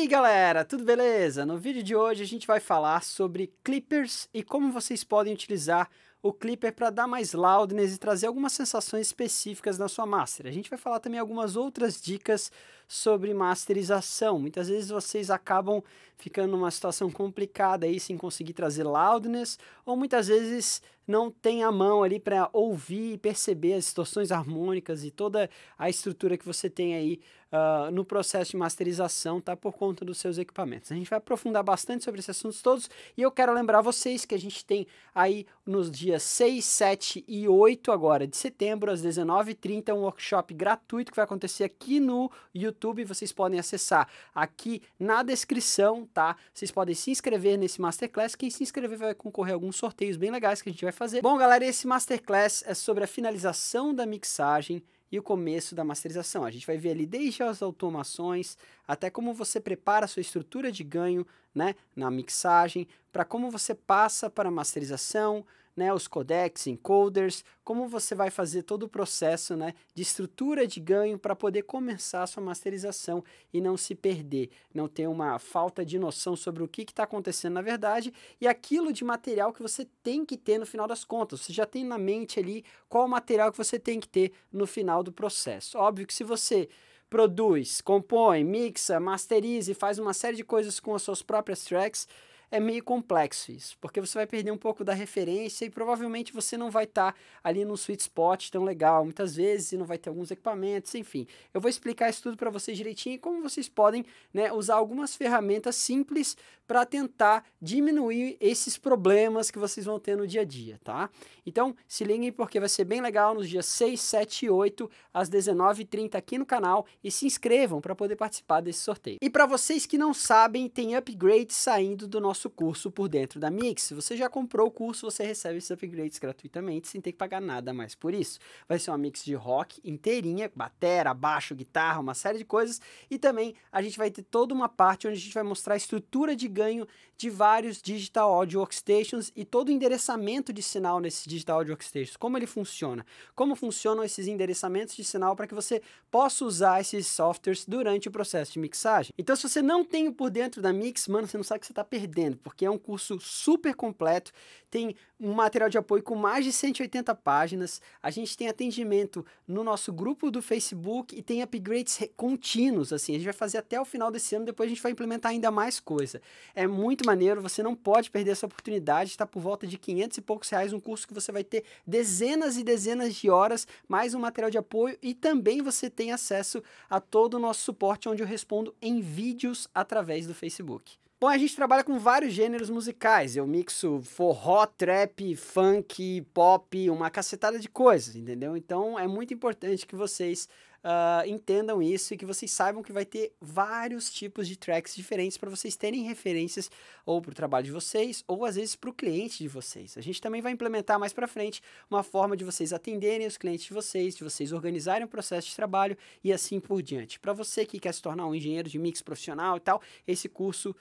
aí galera, tudo beleza? No vídeo de hoje a gente vai falar sobre clippers e como vocês podem utilizar o clipper para dar mais loudness e trazer algumas sensações específicas na sua master. A gente vai falar também algumas outras dicas sobre masterização. Muitas vezes vocês acabam ficando numa situação complicada aí sem conseguir trazer loudness, ou muitas vezes não tem a mão ali para ouvir e perceber as distorções harmônicas e toda a estrutura que você tem aí uh, no processo de masterização, tá? Por conta dos seus equipamentos. A gente vai aprofundar bastante sobre esses assuntos todos e eu quero lembrar vocês que a gente tem aí nos dias dias 6, 7 e 8 agora de setembro, às 19h30, um workshop gratuito que vai acontecer aqui no YouTube. Vocês podem acessar aqui na descrição, tá? Vocês podem se inscrever nesse Masterclass. Quem se inscrever vai concorrer a alguns sorteios bem legais que a gente vai fazer. Bom, galera, esse Masterclass é sobre a finalização da mixagem e o começo da masterização. A gente vai ver ali desde as automações até como você prepara a sua estrutura de ganho né, na mixagem, para como você passa para a masterização, né, os codecs, encoders, como você vai fazer todo o processo né, de estrutura de ganho para poder começar a sua masterização e não se perder, não ter uma falta de noção sobre o que está acontecendo na verdade e aquilo de material que você tem que ter no final das contas. Você já tem na mente ali qual o material que você tem que ter no final do processo. Óbvio que se você produz, compõe, mixa, masteriza e faz uma série de coisas com as suas próprias tracks, é meio complexo isso, porque você vai perder um pouco da referência e provavelmente você não vai estar tá ali num sweet spot tão legal muitas vezes, e não vai ter alguns equipamentos, enfim. Eu vou explicar isso tudo para vocês direitinho e como vocês podem né, usar algumas ferramentas simples para tentar diminuir esses problemas que vocês vão ter no dia a dia, tá? Então, se liguem porque vai ser bem legal nos dias 6, 7 e 8 às 19h30 aqui no canal e se inscrevam para poder participar desse sorteio. E para vocês que não sabem, tem upgrade saindo do nosso nosso curso por dentro da Mix. Se você já comprou o curso, você recebe esses upgrades gratuitamente, sem ter que pagar nada mais por isso. Vai ser uma mix de rock inteirinha, batera, baixo, guitarra, uma série de coisas. E também a gente vai ter toda uma parte onde a gente vai mostrar a estrutura de ganho de vários Digital Audio Workstations e todo o endereçamento de sinal nesses Digital Audio Workstations, como ele funciona, como funcionam esses endereçamentos de sinal para que você possa usar esses softwares durante o processo de mixagem. Então, se você não tem por dentro da mix, mano, você não sabe o que você está perdendo recomendo, porque é um curso super completo, tem um material de apoio com mais de 180 páginas, a gente tem atendimento no nosso grupo do Facebook e tem upgrades contínuos, assim, a gente vai fazer até o final desse ano, depois a gente vai implementar ainda mais coisa. É muito maneiro, você não pode perder essa oportunidade, está por volta de 500 e poucos reais um curso que você vai ter dezenas e dezenas de horas, mais um material de apoio e também você tem acesso a todo o nosso suporte onde eu respondo em vídeos através do Facebook. Bom, a gente trabalha com vários gêneros musicais. Eu mixo forró, trap, funk, pop, uma cacetada de coisas, entendeu? Então é muito importante que vocês uh, entendam isso e que vocês saibam que vai ter vários tipos de tracks diferentes para vocês terem referências ou para o trabalho de vocês ou às vezes para o cliente de vocês. A gente também vai implementar mais para frente uma forma de vocês atenderem os clientes de vocês, de vocês organizarem o processo de trabalho e assim por diante. Para você que quer se tornar um engenheiro de mix profissional e tal, esse curso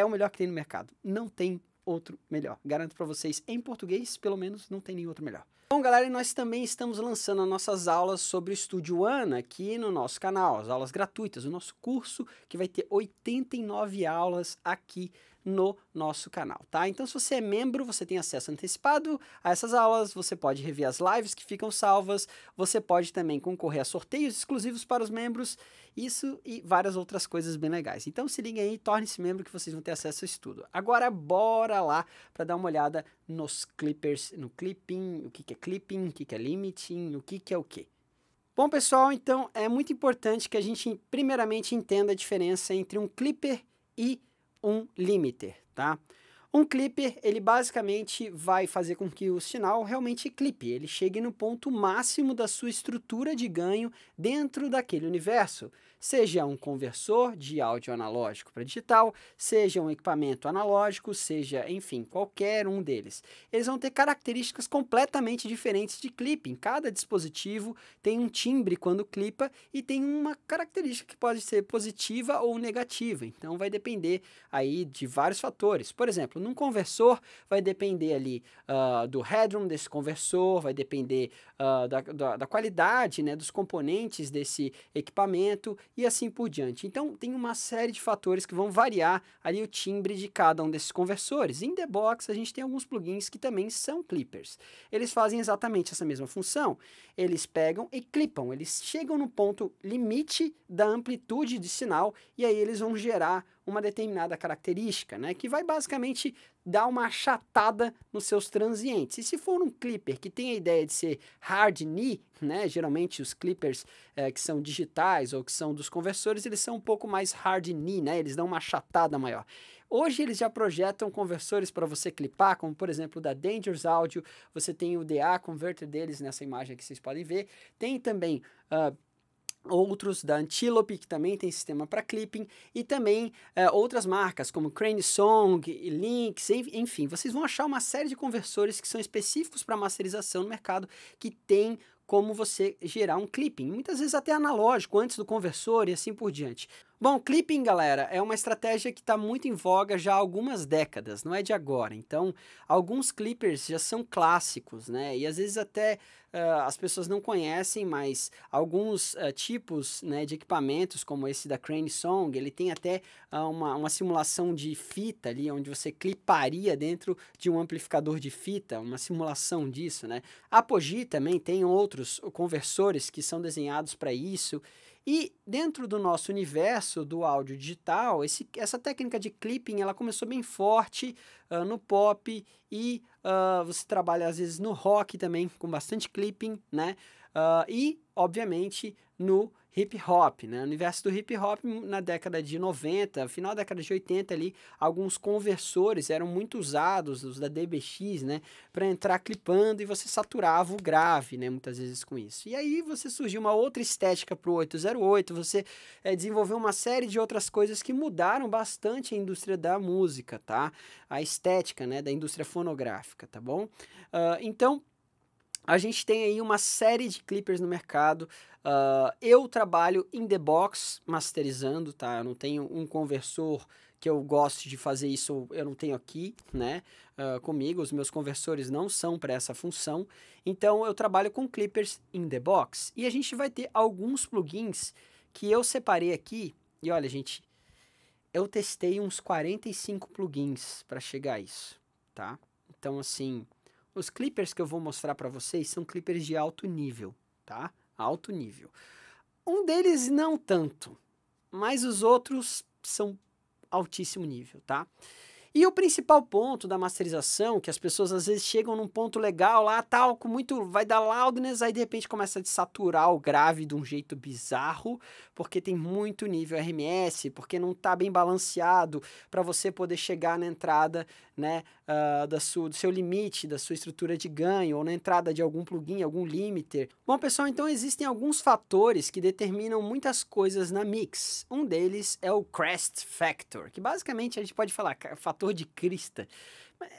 é o melhor que tem no mercado. Não tem outro melhor. Garanto para vocês, em português, pelo menos, não tem nenhum outro melhor. Bom, galera, e nós também estamos lançando as nossas aulas sobre o Estúdio Ana aqui no nosso canal, as aulas gratuitas, o nosso curso que vai ter 89 aulas aqui no nosso canal, tá? Então, se você é membro, você tem acesso antecipado a essas aulas, você pode rever as lives que ficam salvas, você pode também concorrer a sorteios exclusivos para os membros isso e várias outras coisas bem legais. Então se liguem aí, torne-se membro que vocês vão ter acesso a isso tudo. Agora bora lá para dar uma olhada nos clippers, no clipping, o que, que é clipping, o que, que é limiting, o que, que é o que. Bom, pessoal, então é muito importante que a gente primeiramente entenda a diferença entre um clipper e um limiter, tá? Um clipper, ele basicamente vai fazer com que o sinal realmente clipe, ele chegue no ponto máximo da sua estrutura de ganho dentro daquele universo, seja um conversor de áudio analógico para digital, seja um equipamento analógico, seja, enfim, qualquer um deles. Eles vão ter características completamente diferentes de clipping. Cada dispositivo tem um timbre quando clipa e tem uma característica que pode ser positiva ou negativa. Então vai depender aí de vários fatores. Por exemplo, exemplo, num conversor vai depender ali uh, do headroom desse conversor, vai depender uh, da, da, da, qualidade né, dos componentes desse equipamento e assim por diante. Então tem uma série de fatores que vão variar ali o timbre de cada um desses conversores. Em The Box a gente tem alguns plugins que também são clippers. Eles fazem exatamente essa mesma função. Eles pegam e clipam, eles chegam no ponto limite da amplitude de sinal e aí eles vão gerar uma determinada característica, né, que vai basicamente dar uma achatada nos seus transientes. E se for um clipper que tem a ideia de ser hard knee, né, geralmente os clippers é, que são digitais ou que são dos conversores, eles são um pouco mais hard knee, né, eles dão uma achatada maior. Hoje eles já projetam conversores para você clipar, como por exemplo da Dangerous Audio, você tem o DA Converter deles nessa imagem que vocês podem ver. Tem também uh, outros da Antilope que também tem sistema para clipping, e também é, outras marcas como Crane Song, Lynx, enfim, vocês vão achar uma série de conversores que são específicos para masterização no mercado que tem como você gerar um clipping, muitas vezes até analógico, antes do conversor e assim por diante. Bom, clipping, galera, é uma estratégia que está muito em voga já há algumas décadas, não é de agora. Então, alguns clippers já são clássicos, né? E às vezes até uh, as pessoas não conhecem, mas alguns uh, tipos né, de equipamentos, como esse da Crane Song, ele tem até uh, uma, uma simulação de fita ali, onde você cliparia dentro de um amplificador de fita, uma simulação disso, né? A Apogee também tem outros outros conversores que são desenhados para isso. E dentro do nosso universo do áudio digital, esse, essa técnica de clipping ela começou bem forte uh, no pop e uh, você trabalha às vezes no rock também com bastante clipping, né? Uh, e, obviamente, no hip hop, né? No universo do hip hop hum, na década de 90, final da década de 80 ali, alguns conversores eram muito usados, os da DBX, né, para entrar clipando e você saturava o grave, né, muitas vezes com isso. E aí você surgiu uma outra estética pro 808, você é, desenvolveu uma série de outras coisas que mudaram bastante a indústria da música, tá? A estética, né, da indústria fonográfica, tá bom? Uh, então, a gente tem aí uma série de clippers no mercado. Uh, eu trabalho in the box masterizando, tá? Eu não tenho um conversor que eu gosto de fazer isso, eu não tenho aqui, né? Uh, comigo, os meus conversores não são para essa função. Então eu trabalho com clippers in the box. E a gente vai ter alguns plugins que eu separei aqui. E olha, gente, eu testei uns 45 plugins para chegar a isso, tá? Então assim, os clippers que eu vou mostrar para vocês são clippers de alto nível, tá? Alto nível. Um deles não tanto, mas os outros são altíssimo nível, tá? E o principal ponto da masterização, que as pessoas às vezes chegam num ponto legal lá, tal, tá com muito. vai dar loudness, aí de repente começa a desaturar o grave de um jeito bizarro, porque tem muito nível RMS, porque não tá bem balanceado para você poder chegar na entrada, né, uh, da sua, do seu limite, da sua estrutura de ganho, ou na entrada de algum plugin, algum limiter. Bom, pessoal, então existem alguns fatores que determinam muitas coisas na mix. Um deles é o crest factor, que basicamente a gente pode falar fator ator de crista.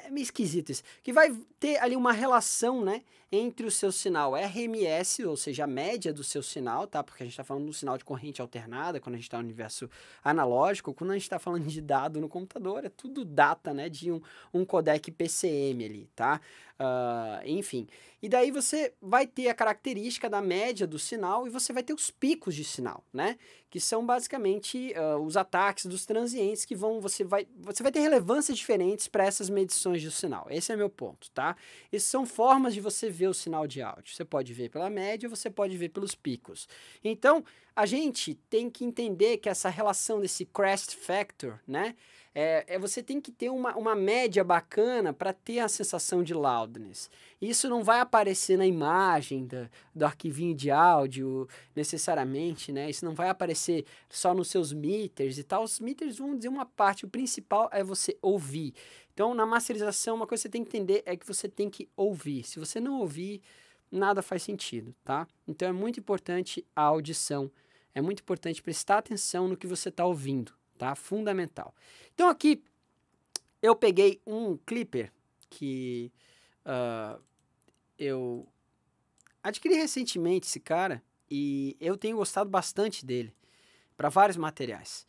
É meio esquisito isso. Que vai ter ali uma relação, né? entre o seu sinal RMS, ou seja, a média do seu sinal, tá? Porque a gente está falando do sinal de corrente alternada, quando a gente está no universo analógico, quando a gente está falando de dado no computador, é tudo data, né? De um, um codec PCM ali, tá? Uh, enfim. E daí você vai ter a característica da média do sinal e você vai ter os picos de sinal, né? Que são basicamente uh, os ataques dos transientes que vão. Você vai, você vai ter relevâncias diferentes para essas medições do sinal. Esse é meu ponto, tá? Essas são formas de você ver ver o sinal de áudio. Você pode ver pela média, você pode ver pelos picos. Então, a gente tem que entender que essa relação desse crest factor, né? É, é, você tem que ter uma, uma média bacana para ter a sensação de loudness. Isso não vai aparecer na imagem do arquivinho de áudio necessariamente, né? Isso não vai aparecer só nos seus meters e tal. Os meters vão dizer uma parte, o principal é você ouvir. Então, na masterização, uma coisa que você tem que entender é que você tem que ouvir. Se você não ouvir, nada faz sentido, tá? Então, é muito importante a audição. É muito importante prestar atenção no que você está ouvindo tá? Fundamental. Então aqui eu peguei um clipper que uh, eu adquiri recentemente esse cara e eu tenho gostado bastante dele para vários materiais.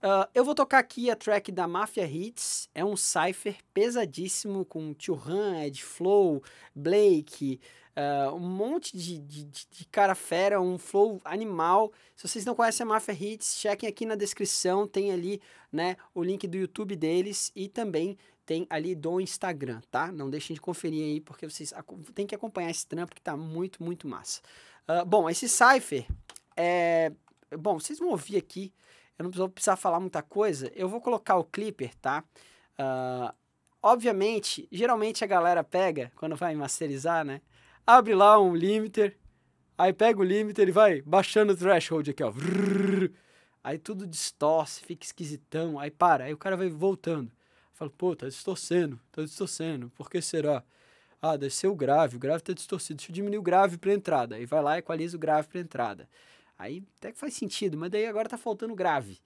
Uh, eu vou tocar aqui a track da Mafia Hits. É um cipher pesadíssimo com Han, Ed Flow, Blake, uh, um monte de, de, de, cara fera, um flow animal. Se vocês não conhecem a Mafia Hits, chequem aqui na descrição, tem ali né, o link do YouTube deles e também tem ali do Instagram, tá? Não deixem de conferir aí, porque vocês têm que acompanhar esse trampo que tá muito, muito massa. Uh, bom, esse cipher é. Bom, vocês vão ouvir aqui eu não vou precisar falar muita coisa, eu vou colocar o clipper, tá? Uh, obviamente, geralmente a galera pega, quando vai masterizar, né? Abre lá um limiter, aí pega o limiter e vai baixando o threshold aqui, ó. Aí tudo distorce, fica esquisitão, aí para, aí o cara vai voltando. Fala, pô, tá distorcendo, tá distorcendo, por que será? Ah, desceu o grave, o grave tá distorcido, deixa eu diminuir o grave pra entrada. Aí vai lá e equaliza o grave pra entrada. Aí até que faz sentido, mas daí agora tá faltando grave,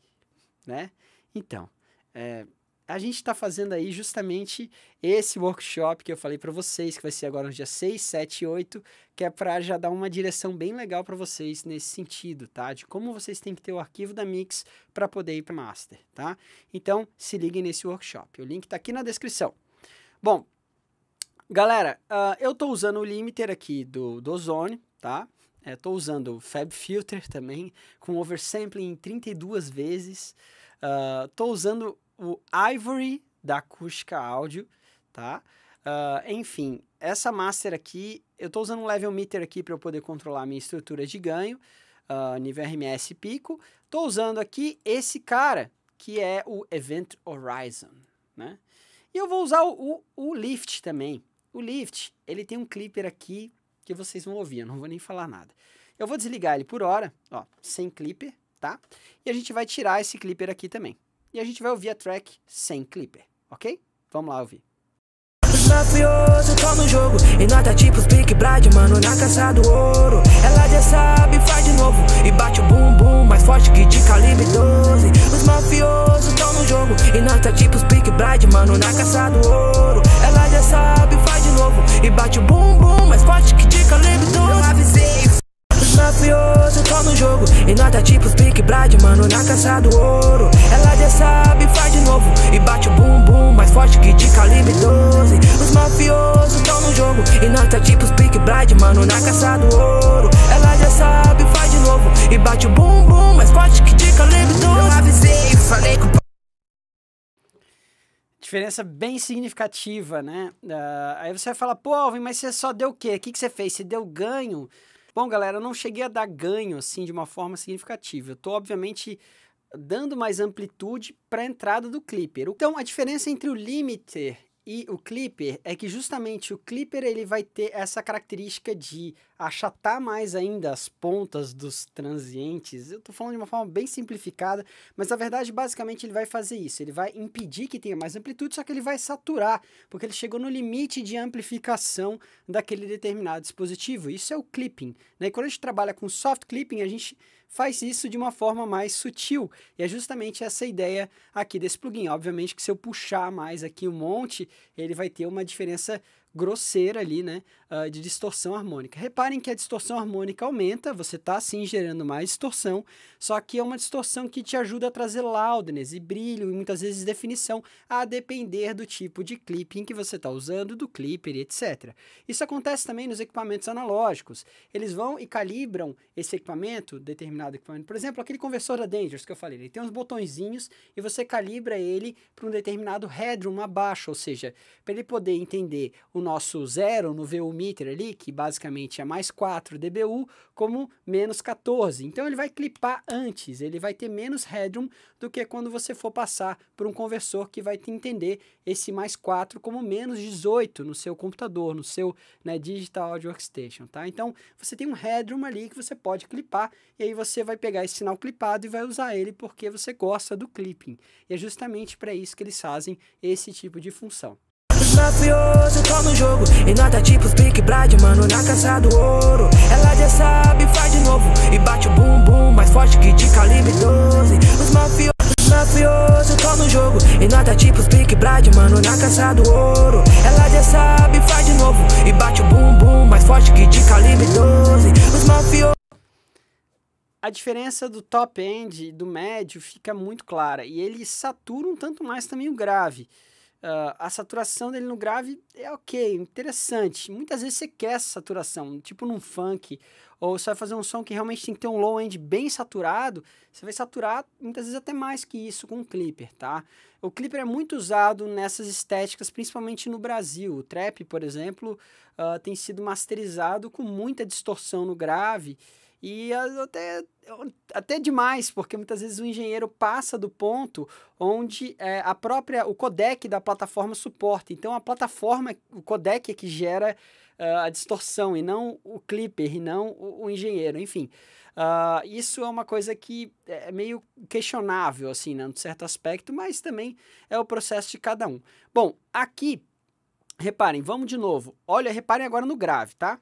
né? Então, é, a gente está fazendo aí justamente esse workshop que eu falei para vocês, que vai ser agora no dia 6, 7 e 8, que é para já dar uma direção bem legal para vocês nesse sentido, tá? De como vocês têm que ter o arquivo da Mix para poder ir para master, tá? Então, se liguem nesse workshop. O link está aqui na descrição. Bom, galera, uh, eu estou usando o limiter aqui do, do Ozone, tá? Estou é, usando FabFilter também, com oversampling em 32 vezes. Estou ah, usando o Ivory da Acústica Áudio, tá? Uh, enfim, essa master aqui, eu estou usando um level meter aqui para eu poder controlar a minha estrutura de ganho, uh, nível RMS pico. Estou usando aqui esse cara, que é o Event Horizon, né? E eu vou usar o, o, o Lift também. O Lift, ele tem um clipper aqui que vocês vão ouvir, eu não vou nem falar nada. Eu vou desligar ele por hora, ó, sem clipper, tá? E a gente vai tirar esse clipper aqui também. E a gente vai ouvir a track sem clipper, ok? Vamos lá ouvir. Mafioso, tô no jogo E nota tipo Pick Brad, mano, na caça do ouro Ela já sabe, faz de novo E bate o bumbum mais forte que de calibre 12 Os mafiosos tão no jogo E nota tipo Pick Brad, mano, na caça do ouro Ela já sabe, faz de novo E bate o bumbum mais forte que os lembro tudo. avisei. Mafioso, tô no jogo. E nós tá tipo Big Brad, mano, na caça do ouro. Ela já sabe, faz de novo. E bate o bumbum mais forte que de calibre 12. Os mafiosos tão no jogo. E nós tá tipo Big Brad, mano, na caça do ouro. Ela já sabe, faz de novo. E bate o bumbum. diferença bem significativa, né? Uh, aí você vai falar, pô, Alvin, mas você só deu o quê? O que, que você fez? Você deu ganho? Bom, galera, eu não cheguei a dar ganho, assim, de uma forma significativa. Eu tô, obviamente, dando mais amplitude para a entrada do clipper. Então, a diferença entre o limiter e o clipper é que justamente o clipper ele vai ter essa característica de achatar mais ainda as pontas dos transientes. Eu estou falando de uma forma bem simplificada, mas na verdade, basicamente, ele vai fazer isso. Ele vai impedir que tenha mais amplitude, só que ele vai saturar, porque ele chegou no limite de amplificação daquele determinado dispositivo. Isso é o clipping. Né? E quando a gente trabalha com soft clipping, a gente faz isso de uma forma mais sutil. E é justamente essa ideia aqui desse plugin. Obviamente que se eu puxar mais aqui um monte, ele vai ter uma diferença grosseira ali, né? Ah, de distorção harmônica. Reparem que a distorção harmônica aumenta, você está sim gerando mais distorção, só que é uma distorção que te ajuda a trazer loudness e brilho e muitas vezes definição, a depender do tipo de clipping que você está usando, do clipper, etc. Isso acontece também nos equipamentos analógicos. Eles vão e calibram esse equipamento, determinado equipamento. Por exemplo, aquele conversor da Dangerous que eu falei, ele tem uns botõezinhos e você calibra ele para um determinado headroom abaixo, ou seja, para ele poder entender o nosso zero no VU meter ali, que basicamente é mais 4 dBu, como menos 14. Então ele vai clipar antes, ele vai ter menos headroom do que quando você for passar por um conversor que vai entender esse mais 4 como menos 18 no seu computador, no seu né, Digital Audio Workstation, tá? Então você tem um headroom ali que você pode clipar e aí você vai pegar esse sinal clipado e vai usar ele porque você gosta do clipping. E é justamente para isso que eles fazem esse tipo de função. Mafioso, tô no jogo E nota tipo os Big Brad, mano, na caça do ouro Ela já sabe, faz de novo E bate o bumbum mais forte que de calibre 12 Os mafiosos Mafioso, tô no jogo E nota tipo os Big Brad, mano, na caça do ouro Ela já sabe, faz de novo E bate o bumbum mais forte que de calibre 12 Os mafiosos a diferença do top end e do médio fica muito clara e ele satura um tanto mais também o grave. Uh, a saturação dele no grave é ok, interessante. Muitas vezes você quer essa saturação, tipo num funk, ou você vai fazer um som que realmente tem que ter um low end bem saturado, você vai saturar muitas vezes até mais que isso com o clipper, tá? O clipper é muito usado nessas estéticas, principalmente no Brasil. O trap, por exemplo, uh, tem sido masterizado com muita distorção no grave, e até, até demais, porque muitas vezes o engenheiro passa do ponto onde é, a própria, o codec da plataforma suporta. Então, a plataforma, o codec é que gera uh, a distorção, e não o clipper, e não o, o engenheiro. Enfim, uh, isso é uma coisa que é meio questionável, assim, né, num certo aspecto, mas também é o processo de cada um. Bom, aqui, reparem, vamos de novo. Olha, reparem agora no grave, tá?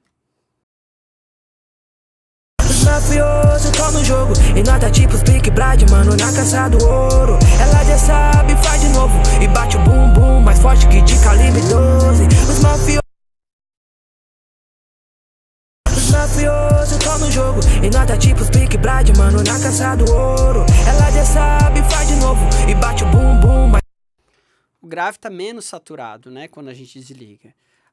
mafioso, tô no jogo E nota tipo os Big Brad, mano, na caça do ouro Ela já sabe, faz de novo E bate o bumbum mais forte que de calibre 12 Os mafiosos os Mafioso, no jogo E nota tipo os Big Brad, mano, na caça do ouro Ela já sabe, faz de novo E bate o bumbum mais... O grave tá menos saturado, né, quando a gente desliga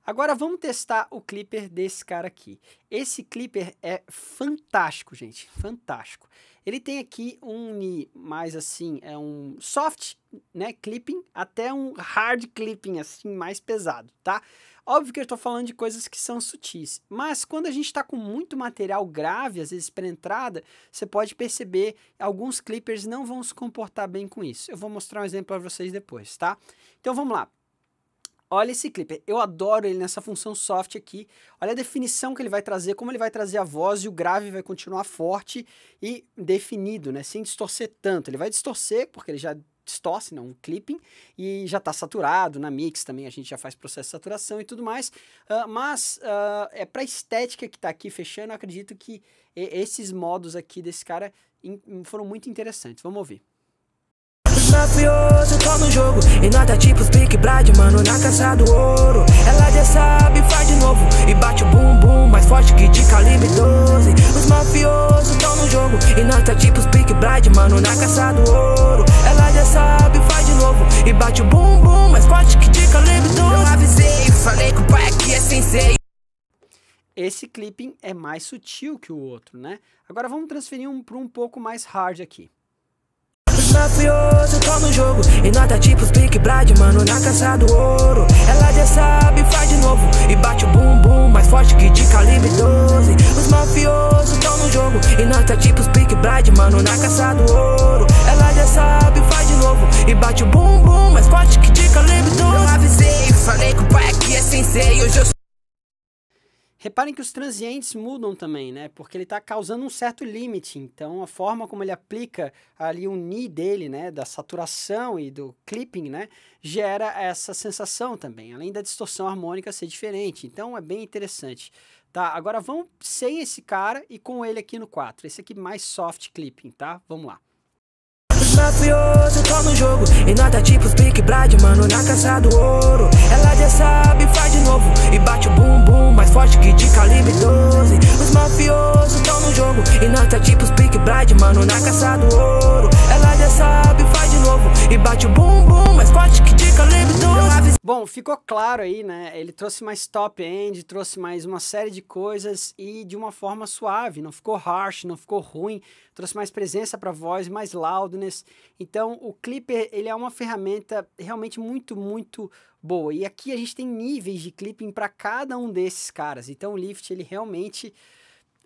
Agora vamos testar o clipper desse cara aqui. Esse clipper é fantástico, gente, fantástico. Ele tem aqui um mais assim, é um soft, né, clipping, até um hard clipping assim mais pesado, tá? Óbvio que eu estou falando de coisas que são sutis, mas quando a gente está com muito material grave, às vezes para entrada, você pode perceber alguns clippers não vão se comportar bem com isso. Eu vou mostrar um exemplo para vocês depois, tá? Então vamos lá. Olha esse clipe, eu adoro ele nessa função soft aqui. Olha a definição que ele vai trazer, como ele vai trazer a voz e o grave vai continuar forte e definido, né? Sem distorcer tanto. Ele vai distorcer porque ele já distorce, não, né, um clipping, e já está saturado, na mix também a gente já faz processo de saturação e tudo mais, uh, mas uh, é para a estética que está aqui fechando, acredito que esses modos aqui desse cara foram muito interessantes, vamos ouvir menina furioso, tô no jogo E nota tipo os Big Brad, mano, na caça do ouro Ela já sabe, faz de novo E bate o bumbum mais forte que de calibre 12 Os mafiosos tão no jogo E nota tipo os Big Brad, mano, na caça do ouro Ela já sabe, faz de novo E bate o bumbum mais forte que de calibre 12 Eu avisei, falei que o pai aqui é sensei esse clipping é mais sutil que o outro, né? Agora vamos transferir um para um pouco mais hard aqui. Mafioso furioso, tô no jogo E nota tipo os Big Brad, mano, na caça do ouro Ela já sabe, faz de novo E bate o bumbum mais forte que de calibre 12 Os mafiosos tão no jogo E nota tipo os Big Brad, mano, na caça do ouro Ela já sabe, faz de novo E bate o bumbum mais forte que de calibre 12 Eu avisei, falei que o pai aqui é sensei Hoje eu Reparem que os transientes mudam também, né? Porque ele está causando um certo limite. Então, a forma como ele aplica ali o ni dele, né? Da saturação e do clipping, né? Gera essa sensação também, além da distorção harmônica ser diferente. Então, é bem interessante. Tá, agora vamos sem esse cara e com ele aqui no 4. Esse aqui mais soft clipping, tá? Vamos lá. Ela furioso, tô no jogo E nota tá tipo Big Brad, mano, na caça do ouro Ela já sabe, faz de novo E bate o bumbum mais forte que de calibre 12 Os mafiosos tão no jogo E nota tá tipo Big Brad, mano, na caça do ouro Ela faz de novo. E bate o bumbum, mais forte que de calibre Bom, ficou claro aí, né? Ele trouxe mais top-end, trouxe mais uma série de coisas e de uma forma suave. Não ficou harsh, não ficou ruim. Trouxe mais presença para voz, mais loudness. Então, o Clipper, ele é uma ferramenta realmente muito, muito boa. E aqui a gente tem níveis de clipping para cada um desses caras. Então, o Lift, ele realmente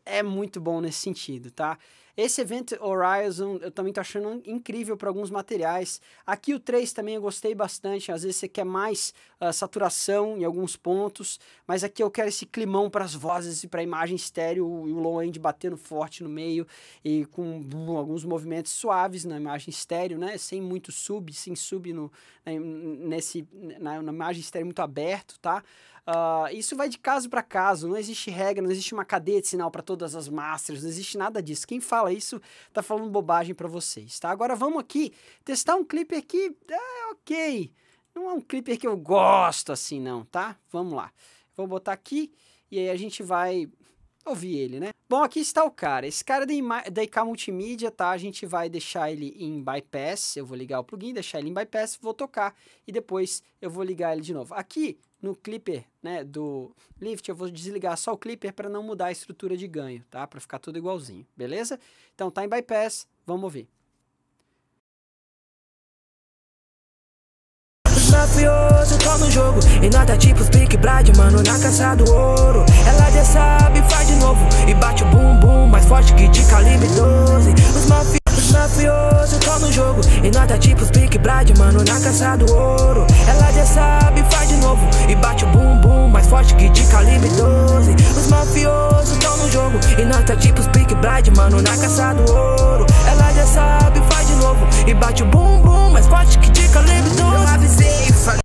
é muito bom nesse sentido, tá? Esse Event Horizon eu também tô achando incrível para alguns materiais. Aqui o 3 também eu gostei bastante, às vezes você quer mais uh, saturação em alguns pontos, mas aqui eu quero esse climão para as vozes e para a imagem estéreo e o low end batendo forte no meio e com alguns movimentos suaves na imagem estéreo, né? Sem muito sub, sem sub no, né, nesse, na, na imagem estéreo muito aberto, tá? Uh, isso vai de caso para caso, não existe regra, não existe uma cadeia de sinal para todas as masters, não existe nada disso. Quem fala isso tá falando bobagem para vocês, tá? Agora vamos aqui testar um clipper aqui, é ok. Não é um clipper que eu gosto assim não, tá? Vamos lá. Vou botar aqui e aí a gente vai ouvir ele, né? Bom, aqui está o cara. Esse cara é da IK Multimídia, tá? A gente vai deixar ele em bypass. Eu vou ligar o plugin, deixar ele em bypass, vou tocar e depois eu vou ligar ele de novo. Aqui no clipper né, do lift, eu vou desligar só o clipper para não mudar a estrutura de ganho, tá? Para ficar tudo igualzinho, beleza? Então tá em bypass, vamos ouvir. Tá furioso, toma o jogo E nada tipo Pick bride, mano, na caça do ouro Ela já sabe, faz de novo E bate o bumbum mais forte que de calibre 12 Os mafi... Ela é furioso, no jogo E nota tá tipo os Big Brad, mano, na caça do ouro Ela já sabe, faz de novo E bate o bumbum mais forte que de calibre 12 Os mafiosos tão no jogo E nota tá tipo os Big Brad, mano, na caça do ouro Ela já sabe, faz de novo E bate o bumbum mais forte que de calibre 12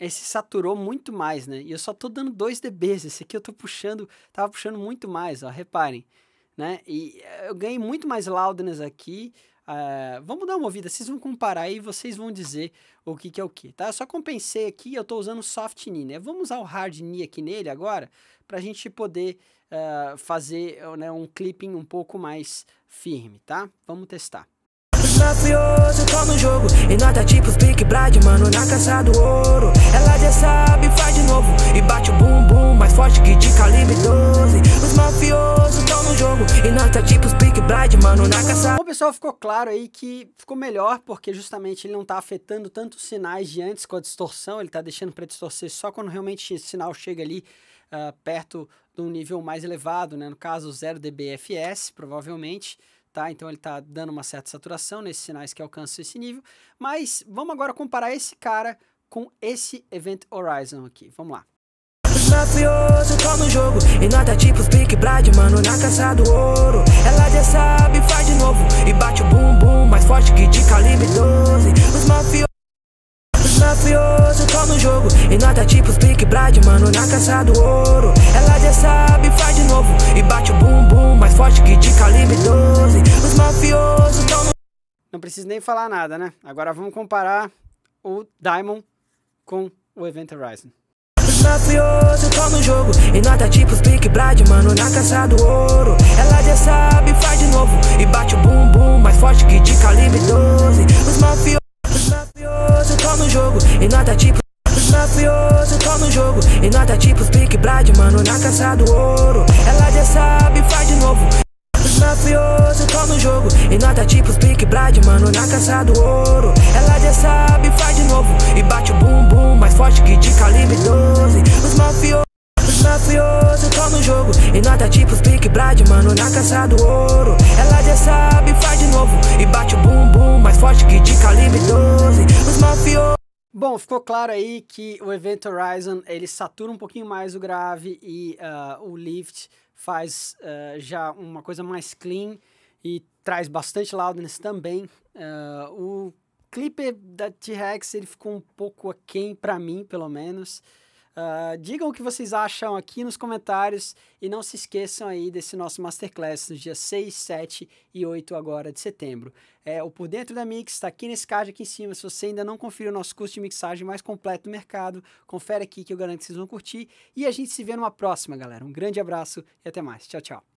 esse saturou muito mais, né? E eu só tô dando dois dBs, esse aqui eu tô puxando, tava puxando muito mais, ó, reparem né? E eh, eu ganhei muito mais loudness aqui. Uh, vamos dar uma ouvida, vocês vão comparar e vocês vão dizer o que, que é o que, tá? Eu só compensei aqui, eu estou usando soft knee, né? Vamos usar o hard knee aqui nele agora, para a gente poder uh, fazer né, um clipping um pouco mais firme, tá? Vamos testar. Tá furioso, tô no jogo E nota tá tipo Big Brad, mano, na caça do ouro Ela já sabe, faz de novo E bate o bumbum mais forte que de calibre 12 Os mafiosos tão no jogo E nota tá tipo Big Brad, mano, na caça O pessoal, ficou claro aí que ficou melhor Porque justamente ele não tá afetando tanto os sinais de antes com a distorção Ele tá deixando pra distorcer só quando realmente o sinal chega ali uh, perto de um nível mais elevado, né? No caso, 0 dBFS, provavelmente tá? Então ele está dando uma certa saturação nesses sinais que alcançam esse nível. Mas vamos agora comparar esse cara com esse Event Horizon aqui. Vamos lá. tô tá no jogo E nota tipo Brad, mano, na caça do ouro Ela já sabe, faz de novo E bate o bumbum mais forte que de calibre 12 Os mafiosos Tá tô no jogo E nota tá tipo Pick Brad, mano, na caça do ouro Ela já sabe, faz de novo E bate o bumbum mais forte que de calibre 12 Os mafiosos tão no... Não preciso nem falar nada, né? Agora vamos comparar o Diamond com o Event Horizon mafioso, tô no jogo E nota tá tipo Pick Brad, mano, na caça do ouro Ela já sabe, faz de novo E bate o bumbum mais forte que de calibre 12 Os mafiosos no jogo e nota tá tipo na furioso, tô no jogo E nota tá tipo Big Brad, mano, na caça do ouro Ela já sabe, faz de novo Os furioso, tô no jogo E nota tá tipo Big Brad, mano, na caça do ouro Ela já sabe, faz de novo E bate o bumbum bum, mais forte que de calibre 12 Os mafiosos mafioso, tô no jogo E nota tipo Big Brad, mano, na caça do ouro ela já sabe, faz de novo E bate o bumbum mais forte que de calibre 12 Os mafiosos Bom, ficou claro aí que o Event Horizon ele satura um pouquinho mais o grave e uh, o Lift faz uh, já uma coisa mais clean e traz bastante loudness também. Uh, o clipe da T-Rex ele ficou um pouco aquém para mim, pelo menos. Uh, digam o que vocês acham aqui nos comentários e não se esqueçam aí desse nosso Masterclass nos dias 6, 7 e 8 agora de setembro. É, o Por Dentro da Mix está aqui nesse card aqui em cima. Se você ainda não conferiu o nosso curso de mixagem mais completo do mercado, confere aqui que eu garanto que vocês vão curtir. E a gente se vê numa próxima, galera. Um grande abraço e até mais. Tchau, tchau.